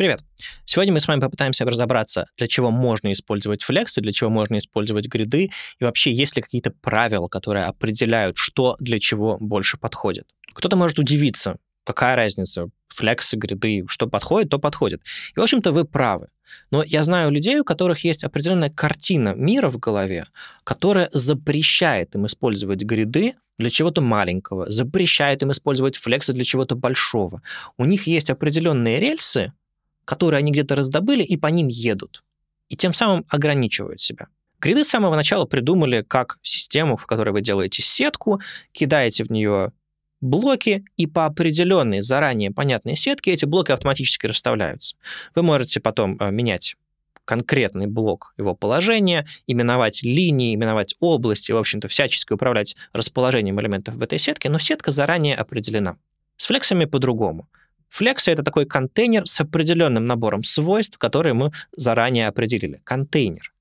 Привет! Сегодня мы с вами попытаемся разобраться, для чего можно использовать флексы, для чего можно использовать гриды, и вообще есть ли какие-то правила, которые определяют, что для чего больше подходит. Кто-то может удивиться, какая разница, флексы, гриды, что подходит, то подходит. И, в общем-то, вы правы. Но я знаю людей, у которых есть определенная картина мира в голове, которая запрещает им использовать гриды для чего-то маленького, запрещает им использовать флексы для чего-то большого. У них есть определенные рельсы, которые они где-то раздобыли, и по ним едут. И тем самым ограничивают себя. Гриды с самого начала придумали как систему, в которой вы делаете сетку, кидаете в нее блоки, и по определенной заранее понятной сетке эти блоки автоматически расставляются. Вы можете потом э, менять конкретный блок его положения, именовать линии, именовать области, в общем-то, всячески управлять расположением элементов в этой сетке, но сетка заранее определена. С флексами по-другому. Флексы — это такой контейнер с определенным набором свойств, которые мы заранее определили. Контейнер.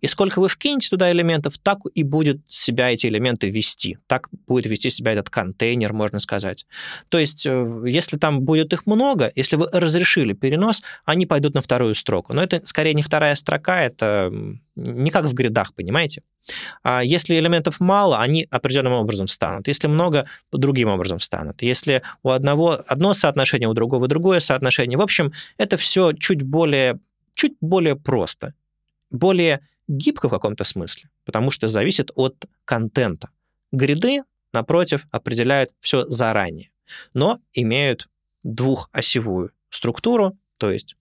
И сколько вы вкинете туда элементов, так и будет себя эти элементы вести. Так будет вести себя этот контейнер, можно сказать. То есть, э, если там будет их много, если вы разрешили перенос, они пойдут на вторую строку. Но это скорее не вторая строка, это не как в гридах, понимаете? А если элементов мало, они определенным образом встанут. Если много, другим образом встанут. Если у одного одно соотношение, у другого другое соотношение. В общем, это все чуть более, чуть более просто, более гибко в каком-то смысле, потому что зависит от контента. Гриды, напротив, определяют все заранее, но имеют двухосевую структуру, то есть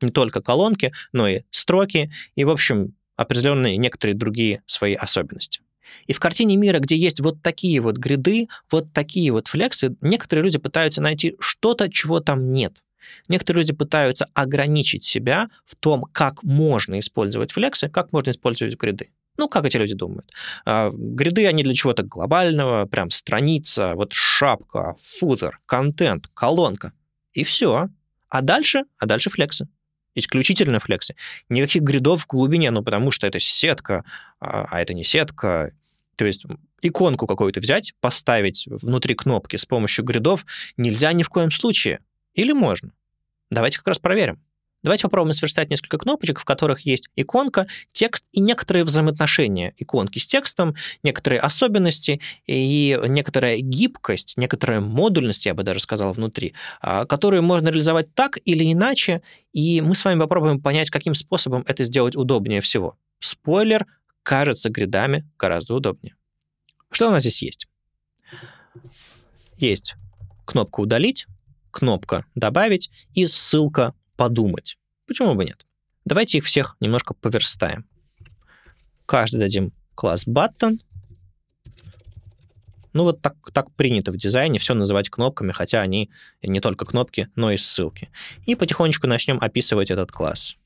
не только колонки, но и строки. И, в общем, определенные некоторые другие свои особенности. И в картине мира, где есть вот такие вот гряды, вот такие вот флексы, некоторые люди пытаются найти что-то, чего там нет. Некоторые люди пытаются ограничить себя в том, как можно использовать флексы, как можно использовать гриды. Ну, как эти люди думают? А, гриды, они для чего-то глобального, прям страница, вот шапка, футер, контент, колонка. И все. А дальше, а дальше флексы исключительно в Никаких гридов в глубине, ну, потому что это сетка, а, а это не сетка. То есть иконку какую-то взять, поставить внутри кнопки с помощью гридов нельзя ни в коем случае. Или можно? Давайте как раз проверим. Давайте попробуем сверстать несколько кнопочек, в которых есть иконка, текст и некоторые взаимоотношения иконки с текстом, некоторые особенности и некоторая гибкость, некоторая модульность, я бы даже сказал, внутри, а, которые можно реализовать так или иначе, и мы с вами попробуем понять, каким способом это сделать удобнее всего. Спойлер, кажется, грядами гораздо удобнее. Что у нас здесь есть? Есть кнопка «Удалить», кнопка «Добавить» и ссылка подумать. Почему бы нет? Давайте их всех немножко поверстаем. Каждый дадим класс button. Ну вот так, так принято в дизайне все называть кнопками, хотя они не только кнопки, но и ссылки. И потихонечку начнем описывать этот класс.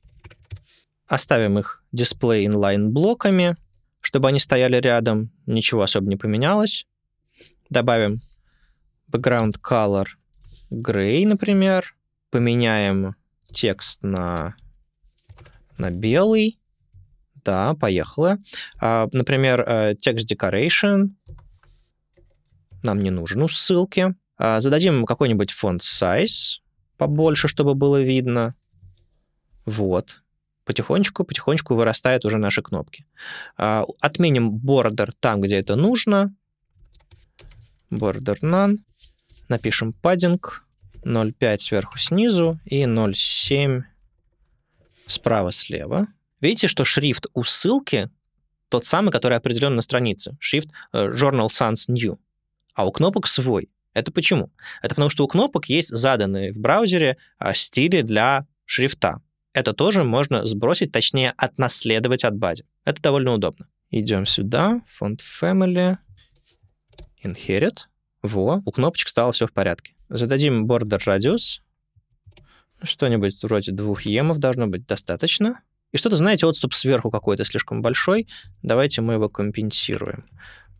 Оставим их display inline блоками, чтобы они стояли рядом, ничего особо не поменялось. Добавим background color gray, например, поменяем текст на, на белый. Да, поехала. А, например, э, текст decoration. Нам не нужен у ну, ссылки. А, зададим какой-нибудь font size побольше, чтобы было видно. Вот. Потихонечку, потихонечку вырастают уже наши кнопки. А, отменим border там, где это нужно. Border none. Напишем padding 0,5 сверху снизу и 0,7 справа слева. Видите, что шрифт у ссылки тот самый, который определен на странице. Шрифт э, Journal Sans New. А у кнопок свой. Это почему? Это потому что у кнопок есть заданные в браузере э, стили для шрифта. Это тоже можно сбросить, точнее, отнаследовать от бади. Это довольно удобно. Идем сюда, font Family, Inherit. Во, у кнопочек стало все в порядке зададим border радиус, что-нибудь вроде двух емов должно быть достаточно. И что-то, знаете, отступ сверху какой-то слишком большой, давайте мы его компенсируем.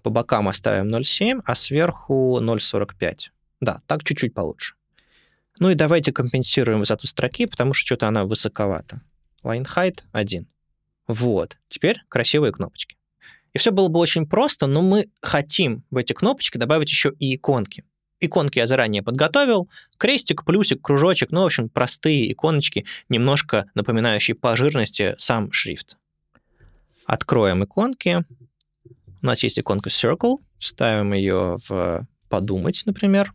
По бокам оставим 0,7, а сверху 0,45. Да, так чуть-чуть получше. Ну и давайте компенсируем высоту строки, потому что что-то она высоковата. Line height 1. Вот, теперь красивые кнопочки. И все было бы очень просто, но мы хотим в эти кнопочки добавить еще и иконки. Иконки я заранее подготовил. Крестик, плюсик, кружочек. Ну, в общем, простые иконочки, немножко напоминающие по жирности сам шрифт. Откроем иконки. У нас есть иконка Circle. Ставим ее в «Подумать», например,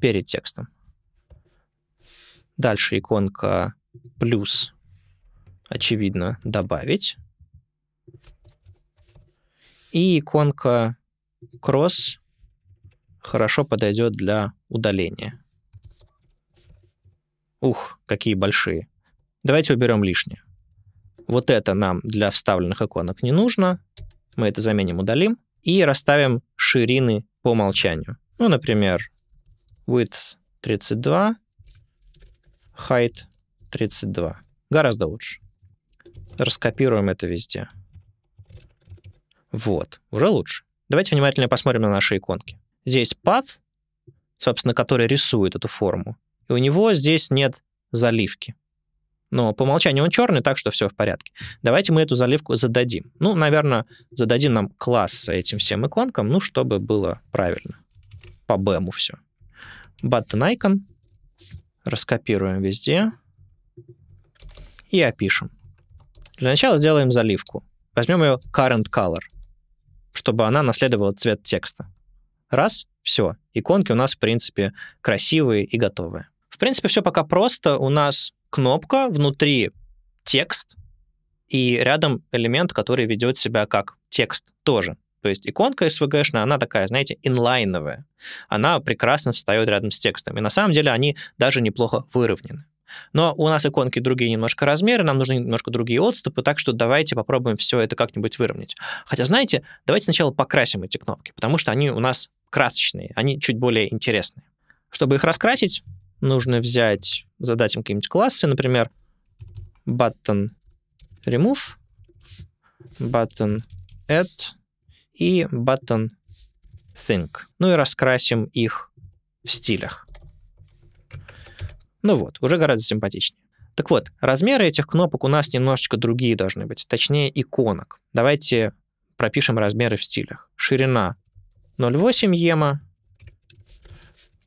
перед текстом. Дальше иконка «Плюс», очевидно, «Добавить». И иконка «Кросс» хорошо подойдет для удаления. Ух, какие большие. Давайте уберем лишнее. Вот это нам для вставленных иконок не нужно. Мы это заменим, удалим. И расставим ширины по умолчанию. Ну, например, width 32, height 32. Гораздо лучше. Раскопируем это везде. Вот, уже лучше. Давайте внимательно посмотрим на наши иконки здесь path, собственно, который рисует эту форму, и у него здесь нет заливки. Но по умолчанию он черный, так что все в порядке. Давайте мы эту заливку зададим. Ну, наверное, зададим нам класс этим всем иконкам, ну, чтобы было правильно. По бэму все. Button icon. Раскопируем везде. И опишем. Для начала сделаем заливку. Возьмем ее current color, чтобы она наследовала цвет текста. Раз, все. Иконки у нас, в принципе, красивые и готовые. В принципе, все пока просто. У нас кнопка, внутри текст, и рядом элемент, который ведет себя как текст тоже. То есть иконка SVG-шная, она такая, знаете, инлайновая. Она прекрасно встает рядом с текстом. И на самом деле они даже неплохо выровнены. Но у нас иконки другие немножко размеры, нам нужны немножко другие отступы, так что давайте попробуем все это как-нибудь выровнять. Хотя, знаете, давайте сначала покрасим эти кнопки, потому что они у нас красочные, они чуть более интересные. Чтобы их раскрасить, нужно взять, задать им какие-нибудь классы, например, button remove, button add и button think. Ну и раскрасим их в стилях. Ну вот, уже гораздо симпатичнее. Так вот, размеры этих кнопок у нас немножечко другие должны быть, точнее иконок. Давайте пропишем размеры в стилях. Ширина 0,8 ема,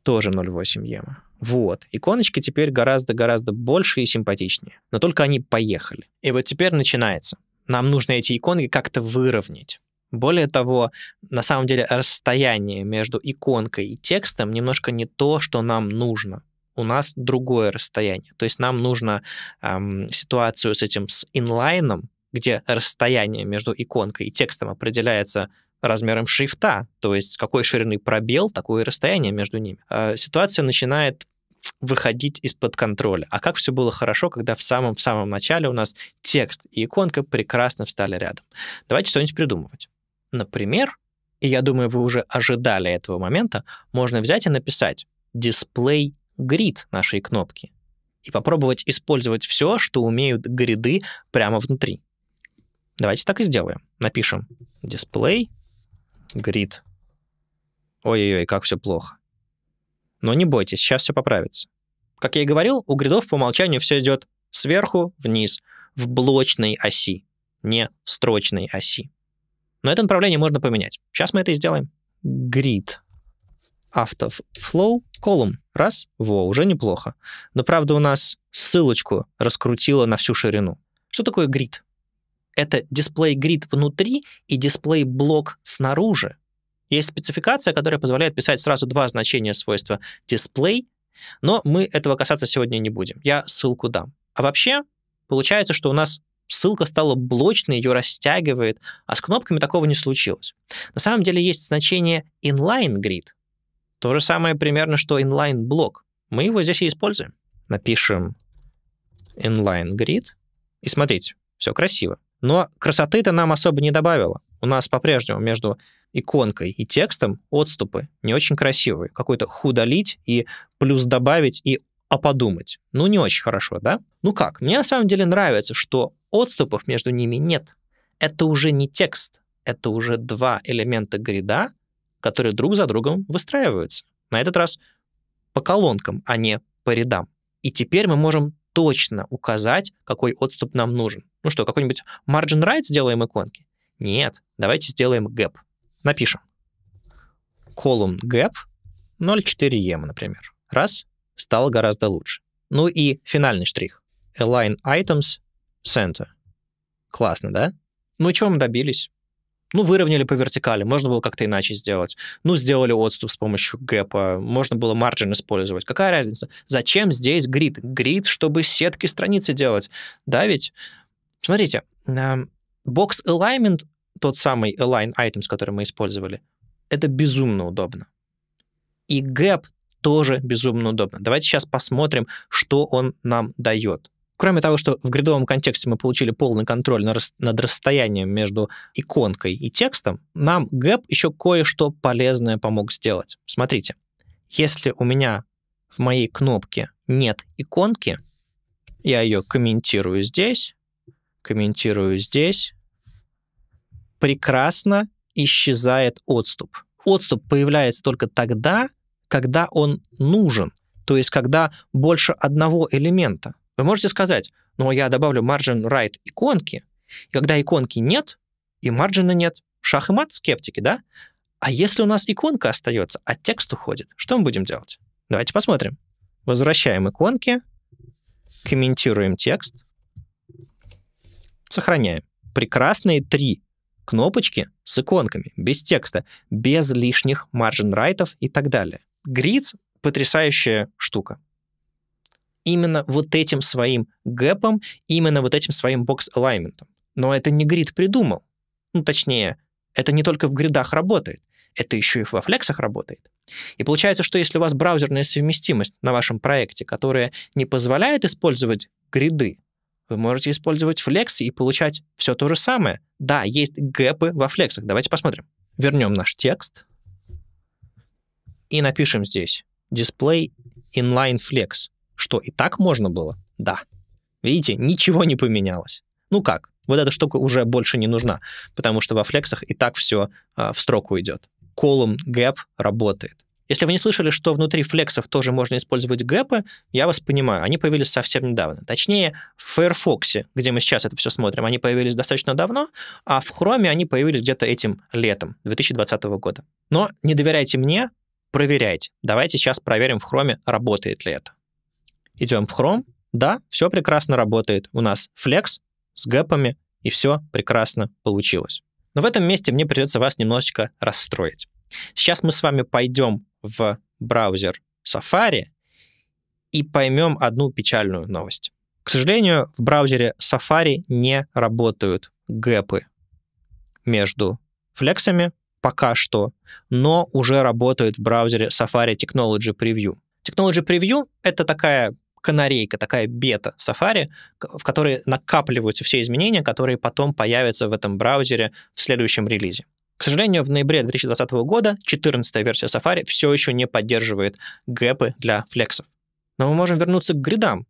тоже 0,8 ема. Вот. Иконочки теперь гораздо-гораздо больше и симпатичнее. Но только они поехали. И вот теперь начинается. Нам нужно эти иконки как-то выровнять. Более того, на самом деле расстояние между иконкой и текстом немножко не то, что нам нужно у нас другое расстояние. То есть нам нужно эм, ситуацию с этим с инлайном, где расстояние между иконкой и текстом определяется размером шрифта, то есть какой ширины пробел, такое расстояние между ними. Э, ситуация начинает выходить из-под контроля. А как все было хорошо, когда в самом-самом самом начале у нас текст и иконка прекрасно встали рядом. Давайте что-нибудь придумывать. Например, и я думаю, вы уже ожидали этого момента, можно взять и написать дисплей грид нашей кнопки и попробовать использовать все, что умеют гриды прямо внутри. Давайте так и сделаем. Напишем display grid. Ой-ой-ой, как все плохо. Но не бойтесь, сейчас все поправится. Как я и говорил, у гридов по умолчанию все идет сверху вниз, в блочной оси, не в строчной оси. Но это направление можно поменять. Сейчас мы это и сделаем. Grid автофлоу колум. Раз, во, уже неплохо. Но правда у нас ссылочку раскрутила на всю ширину. Что такое грид? Это дисплей-грид внутри и дисплей-блок снаружи. Есть спецификация, которая позволяет писать сразу два значения свойства дисплей, но мы этого касаться сегодня не будем. Я ссылку дам. А вообще, получается, что у нас ссылка стала блочной, ее растягивает, а с кнопками такого не случилось. На самом деле есть значение inline grid — то же самое примерно, что inline-блок. Мы его здесь и используем. Напишем inline-grid, и смотрите, все красиво. Но красоты-то нам особо не добавило. У нас по-прежнему между иконкой и текстом отступы не очень красивые. Какой-то худолить и плюс добавить и а подумать. Ну, не очень хорошо, да? Ну как? Мне на самом деле нравится, что отступов между ними нет. Это уже не текст, это уже два элемента грида, которые друг за другом выстраиваются. На этот раз по колонкам, а не по рядам. И теперь мы можем точно указать, какой отступ нам нужен. Ну что, какой-нибудь margin right сделаем иконки? Нет, давайте сделаем gap. Напишем. Column gap 0,4em, например. Раз, стало гораздо лучше. Ну и финальный штрих. Align items center. Классно, да? Ну и чего мы добились? Ну, выровняли по вертикали, можно было как-то иначе сделать. Ну, сделали отступ с помощью гэпа, можно было маржин использовать. Какая разница? Зачем здесь грид? Грид, чтобы сетки страницы делать. Да, ведь? Смотрите, эм, бокс alignment, тот самый align items, который мы использовали, это безумно удобно. И гэп тоже безумно удобно. Давайте сейчас посмотрим, что он нам дает. Кроме того, что в гридовом контексте мы получили полный контроль над расстоянием между иконкой и текстом, нам гэп еще кое-что полезное помог сделать. Смотрите, если у меня в моей кнопке нет иконки, я ее комментирую здесь, комментирую здесь, прекрасно исчезает отступ. Отступ появляется только тогда, когда он нужен, то есть когда больше одного элемента. Вы можете сказать, ну, я добавлю margin right иконки, и когда иконки нет, и маржина нет, шах и мат скептики, да? А если у нас иконка остается, а текст уходит, что мы будем делать? Давайте посмотрим. Возвращаем иконки, комментируем текст, сохраняем. Прекрасные три кнопочки с иконками, без текста, без лишних маржин райтов и так далее. Грид потрясающая штука именно вот этим своим гэпом, именно вот этим своим бокс-алайментом. Но это не грид придумал. Ну, точнее, это не только в гридах работает, это еще и во флексах работает. И получается, что если у вас браузерная совместимость на вашем проекте, которая не позволяет использовать гриды, вы можете использовать флексы и получать все то же самое. Да, есть гэпы во флексах. Давайте посмотрим. Вернем наш текст и напишем здесь display inline flex. Что, и так можно было? Да. Видите, ничего не поменялось. Ну как? Вот эта штука уже больше не нужна, потому что во флексах и так все а, в строку идет. Column gap работает. Если вы не слышали, что внутри флексов тоже можно использовать гэпы, я вас понимаю, они появились совсем недавно. Точнее, в Firefox, где мы сейчас это все смотрим, они появились достаточно давно, а в Chrome они появились где-то этим летом 2020 года. Но не доверяйте мне, проверяйте. Давайте сейчас проверим в Chrome, работает ли это идем в Chrome, да, все прекрасно работает. У нас Flex с гэпами, и все прекрасно получилось. Но в этом месте мне придется вас немножечко расстроить. Сейчас мы с вами пойдем в браузер Safari и поймем одну печальную новость. К сожалению, в браузере Safari не работают гэпы между флексами пока что, но уже работают в браузере Safari Technology Preview. Technology Preview — это такая канарейка, такая бета Safari, в которой накапливаются все изменения, которые потом появятся в этом браузере в следующем релизе. К сожалению, в ноябре 2020 года 14-я версия Safari все еще не поддерживает гэпы для флексов. Но мы можем вернуться к гридам.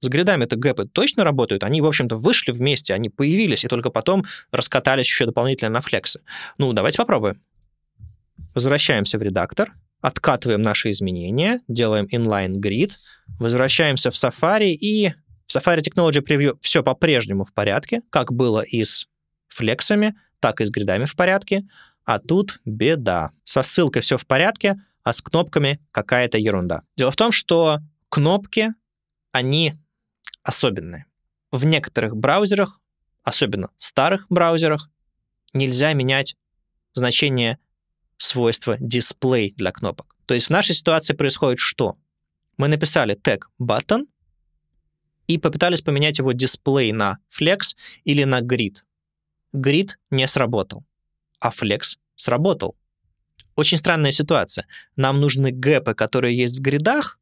С гридами-то гэпы точно работают. Они, в общем-то, вышли вместе, они появились, и только потом раскатались еще дополнительно на флексы. Ну, давайте попробуем. Возвращаемся в редактор — откатываем наши изменения, делаем inline grid, возвращаемся в Safari и в Safari Technology Preview все по-прежнему в порядке, как было и с флексами, так и с гридами в порядке, а тут беда. Со ссылкой все в порядке, а с кнопками какая-то ерунда. Дело в том, что кнопки, они особенные. В некоторых браузерах, особенно старых браузерах, нельзя менять значение свойство display для кнопок. То есть в нашей ситуации происходит что? Мы написали тег button и попытались поменять его display на flex или на grid. Grid не сработал, а flex сработал. Очень странная ситуация. Нам нужны гэпы, которые есть в гридах,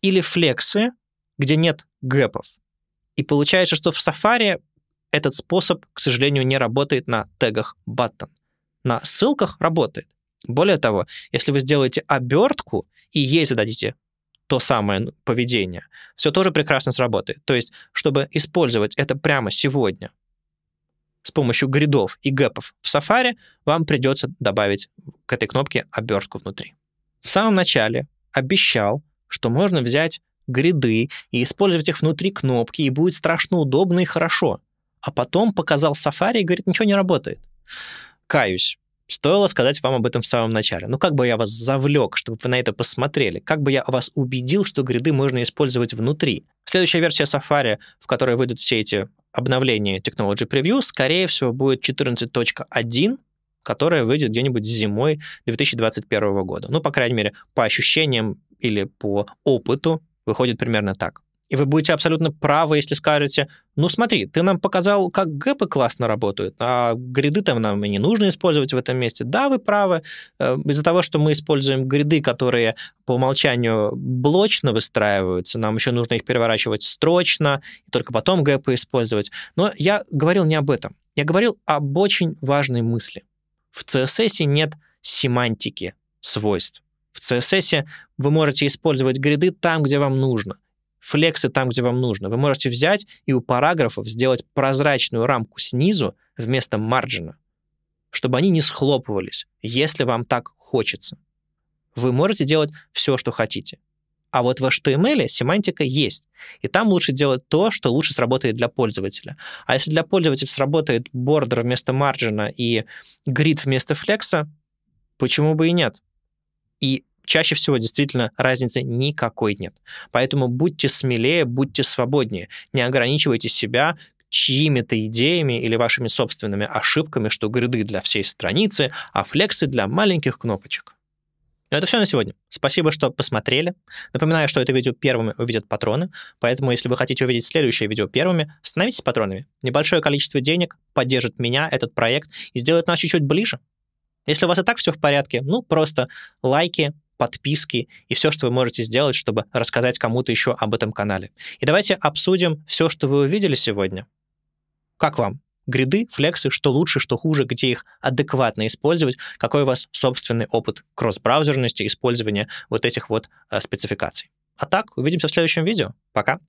или флексы, где нет гэпов. И получается, что в Safari этот способ, к сожалению, не работает на тегах button на ссылках работает. Более того, если вы сделаете обертку и ей зададите то самое ну, поведение, все тоже прекрасно сработает. То есть, чтобы использовать это прямо сегодня с помощью гридов и гэпов в Safari, вам придется добавить к этой кнопке обертку внутри. В самом начале обещал, что можно взять гриды и использовать их внутри кнопки, и будет страшно удобно и хорошо. А потом показал Safari и говорит, ничего не работает каюсь. Стоило сказать вам об этом в самом начале. Ну, как бы я вас завлек, чтобы вы на это посмотрели? Как бы я вас убедил, что гриды можно использовать внутри? Следующая версия Safari, в которой выйдут все эти обновления Technology Preview, скорее всего, будет 14.1, которая выйдет где-нибудь зимой 2021 года. Ну, по крайней мере, по ощущениям или по опыту выходит примерно так. И вы будете абсолютно правы, если скажете, ну смотри, ты нам показал, как гэпы классно работают, а гриды там нам и не нужно использовать в этом месте. Да, вы правы. Э, из-за того, что мы используем гриды, которые по умолчанию блочно выстраиваются, нам еще нужно их переворачивать строчно, и только потом гэпы использовать. Но я говорил не об этом. Я говорил об очень важной мысли. В CSS нет семантики свойств. В CSS вы можете использовать гриды там, где вам нужно – флексы там, где вам нужно. Вы можете взять и у параграфов сделать прозрачную рамку снизу вместо марджина, чтобы они не схлопывались, если вам так хочется. Вы можете делать все, что хотите. А вот в HTML семантика есть, и там лучше делать то, что лучше сработает для пользователя. А если для пользователя сработает бордер вместо марджина и грид вместо флекса, почему бы и нет? чаще всего действительно разницы никакой нет. Поэтому будьте смелее, будьте свободнее, не ограничивайте себя чьими-то идеями или вашими собственными ошибками, что гряды для всей страницы, а флексы для маленьких кнопочек. Но ну, это все на сегодня. Спасибо, что посмотрели. Напоминаю, что это видео первыми увидят патроны, поэтому если вы хотите увидеть следующее видео первыми, становитесь патронами. Небольшое количество денег поддержит меня, этот проект, и сделает нас чуть-чуть ближе. Если у вас и так все в порядке, ну просто лайки, подписки и все, что вы можете сделать, чтобы рассказать кому-то еще об этом канале. И давайте обсудим все, что вы увидели сегодня. Как вам? Гриды, флексы, что лучше, что хуже, где их адекватно использовать, какой у вас собственный опыт кросс-браузерности, использования вот этих вот э, спецификаций. А так, увидимся в следующем видео. Пока!